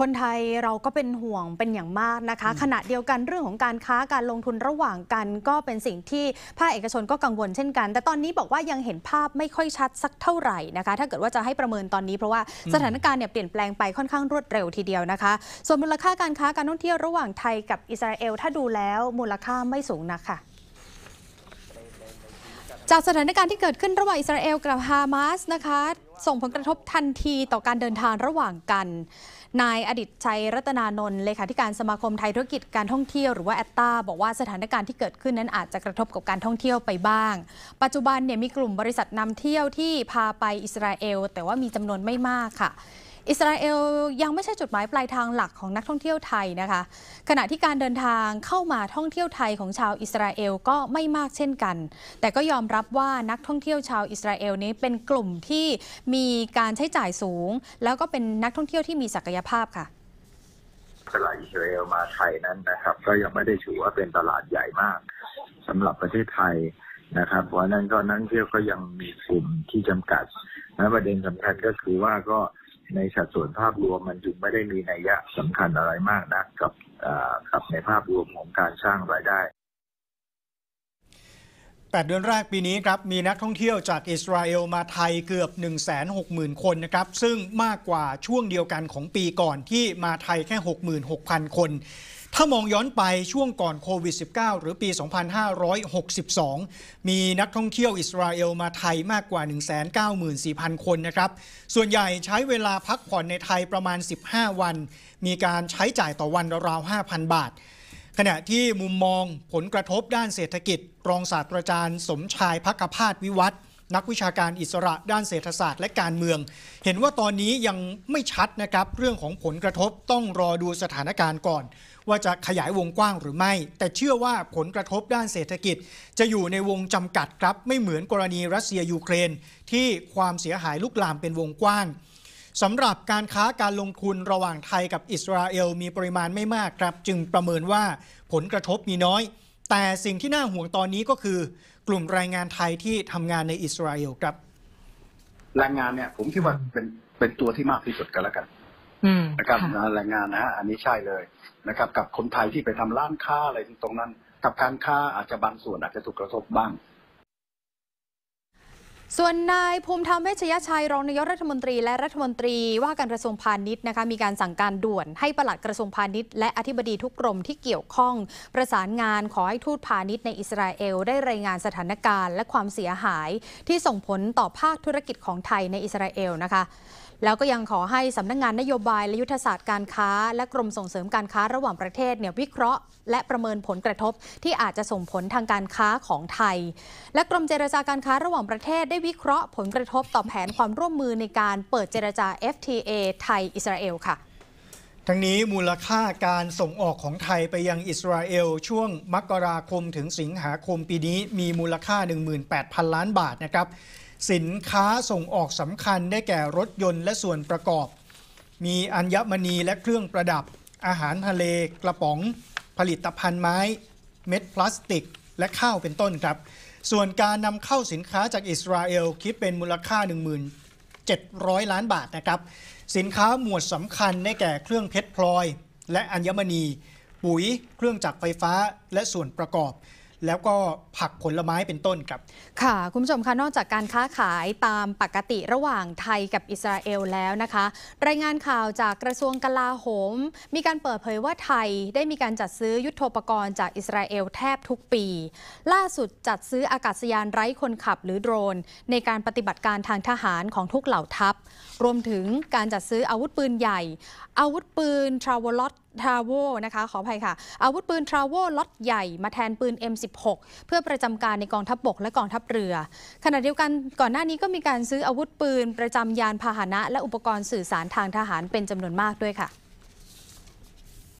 คนไทยเราก็เป็นห่วงเป็นอย่างมากนะคะ ขณะเดียวกันเรื่องของการค้าการลงทุนระหว่างกัน ก็เป็นสิ่งที่ภาคเอกชนก็กังวลเช่นกัน แต่ตอนนี้บอกว่ายังเห็นภาพไม่ค่อยชัดสักเท่าไหร่นะคะ ถ้าเกิดว่าจะให้ประเมินตอนนี้เพราะว่าสถานการณ์เนี่ยเปลี่ยนแปลงไปค่อนข้างรวดเร็วทีเดียวนะคะ ส่วนมูลค่าการค้าการท่องเที่ยวระหว่างไทยกับอิสราเอลถ้าดูแล้วมูลค่าไม่สูงนะคะจากสถานการณ์ที่เกิดขึ้นระหว่างอิสราเอลกับฮามาสนะคะส่งผลกระทบทันทีต่อการเดินทางระหว่างกันนายอดิตชัย รัตนานนท์เลขาธิการสมาคมไทยธุรกิจการท่องเที่ยวหรือว่าแอตตาบอกว่าสถานการณ์ที่เกิดขึ้นนั้นอาจจะกระทบกับการท่องเที่ยวไปบ้าง ปัจจุบันเนี่ยมีกลุ่มบริษัทนำเที่ยวที่พาไปอิสราเอลแต่ว่ามีจำนวนไม่มากค่ะอิสราเอลยังไม่ใช่จุดหมายปลายทางหลักของนักท่องเที่ยวไทยนะคะ ขณะที่การเดินทางเข้ามาท่องเที่ยวไทยของชาวอิสราเอลก็ไม่มากเช่นกัน แต่ก็ยอมรับว่านักท่องเที่ยวชาวอิสราเอลนี้เป็นกลุ่มที่มีการใช้จ่ายสูง แล้วก็เป็นนักท่องเที่ยวที่มีศักยภาพค่ะตลาดอิสราเอลมาไทยนั้นนะครับ ก็ยังไม่ได้ถือว่าเป็นตลาดใหญ่มาก สำหรับประเทศไทยนะครับ เพราะนั้นก็นักเที่ยวก็ยังมีกลุ่มที่จำกัดและประเด็นสำคัญก็คือว่าก็ในสัดส่วนภาพรวมมันจึงไม่ได้มีนัยยะสำคัญอะไรมากนะกับกับในภาพรวมของการสร้างรายได้8เดือนแรกปีนี้ครับ มีนักท่องเที่ยวจากอิสราเอลมาไทยเกือบ 160,000 คนนะครับ ซึ่งมากกว่าช่วงเดียวกันของปีก่อนที่มาไทยแค่ 66,000 คนถ้ามองย้อนไปช่วงก่อนโควิด -19 หรือปี 2562 มีนักท่องเที่ยวอิสราเอลมาไทยมากกว่า 194,000 คนนะครับ ส่วนใหญ่ใช้เวลาพักผ่อนในไทยประมาณ 15 วัน มีการใช้จ่ายต่อวันราว 5,000 บาท ขณะที่มุมมองผลกระทบด้านเศรษฐกิจ รองศาสตราจารย์สมชายพักพาดวิวัฒน์นักวิชาการอิสระด้านเศรษฐศาสตร์และการเมือง เห็นว่าตอนนี้ยังไม่ชัดนะครับเรื่องของผลกระทบต้องรอดูสถานการณ์ก่อน ว่าจะขยายวงกว้างหรือไม่ แต่เชื่อว่าผลกระทบด้านเศรษฐกิจ จะอยู่ในวงจำกัดครับ ไม่เหมือนกรณีรัสเซียยูเครนที่ความเสียหายลุกลามเป็นวงกว้างสำหรับการค้าการลงทุนระหว่างไทยกับอิสราเอลมีปริมาณไม่มากครับ จึงประเมินว่าผลกระทบมีน้อยแต่สิ่งที่น่าห่วงตอนนี้ก็คือกลุ่มแรงงานไทยที่ทำงานในอิสราเอลครับแรงงานเนี่ยผมคิดว่าเป็นเป็นตัวที่มากที่สุดกันแล้วกันนะครับนะแรงงานนะฮะอันนี้ใช่เลย นะครับ กับคนไทยที่ไปทำร้านค้าอะไรตรงนั้น กับการค้าอาจจะบางส่วนอาจจะถูกกระทบบ้างส่วนนายภูมิธรรมเวชยชัยรองนายกรัฐมนตรีและรัฐมนตรีว่าการกระทรวงพาณิชย์นะคะมีการสั่งการด่วนให้ปลัดกระทรวงพาณิชย์ และอธิบดีทุกกรมที่เกี่ยวข้องประสานงานขอให้ทูตพาณิชย์ในอิสราเอล ได้รายงานสถานการณ์และความเสียหายที่ส่งผลต่อภาคธุรกิจของไทยในอิสราเอลนะคะแล้วก็ยังขอให้สำนักงงานนโยบายและยุทธศาสตร์การค้า และกรมส่งเสริมการค้าระหว่างประเทศเนี่ยวิเคราะห์ และประเมินผลกระทบที่อาจจะส่งผลทางการค้าของไทย และกรมเจรจาการค้าระหว่างประเทศ ได้วิเคราะห์ผลกระทบต่อแผนความร่วมมือในการเปิดเจรจา FTA ไทยอิสราเอลค่ะ ทั้งนี้มูลค่าการส่งออกของไทยไปยังอิสราเอลช่วงมกราคมถึงสิงหาคมปีนี้ มีมูลค่า 18,000 ล้านบาทนะครับสินค้าส่งออกสำคัญได้แก่รถยนต์และส่วนประกอบ มีอัญมณีและเครื่องประดับ อาหารทะเลกระป๋อง ผลิตภัณฑ์ไม้เม็ดพลาสติก และข้าวเป็นต้นครับ ส่วนการนำเข้าสินค้าจากอิสราเอลคิดเป็นมูลค่า 1,700 ล้านบาทนะครับ สินค้าหมวดสำคัญได้แก่เครื่องเพชรพลอย และอัญมณี ปุ๋ยเครื่องจักรไฟฟ้าและส่วนประกอบแล้วก็ผักผลไม้เป็นต้นครับ ค่ะ คุณผู้ชมคะนอกจากการค้าขายตามปกติระหว่างไทยกับอิสราเอลแล้วนะคะ รายงานข่าวจากกระทรวงกลาโหม มีการเปิดเผยว่าไทยได้มีการจัดซื้อยุทโธปกรณ์จากอิสราเอลแทบทุกปี ล่าสุดจัดซื้ออากาศยานไร้คนขับหรือโดรน ในการปฏิบัติการทางทหารของทุกเหล่าทัพ รวมถึงการจัดซื้ออาวุธปืนใหญ่ อาวุธปืนทราวลอตทราโวนะคะขออภัยค่ะ อาวุธปืนทราโวล็อตใหญ่มาแทนปืน m 1 6 26เพื่อประจำการในกองทัพบบกและกองทัพเรือ ขณะเดียวกันก่อนหน้านี้ก็มีการซื้ออาวุธปืน ประจำยานพาหนะและอุปกรณ์สื่อสารทางทหาร เป็นจำนวนมากด้วยค่ะ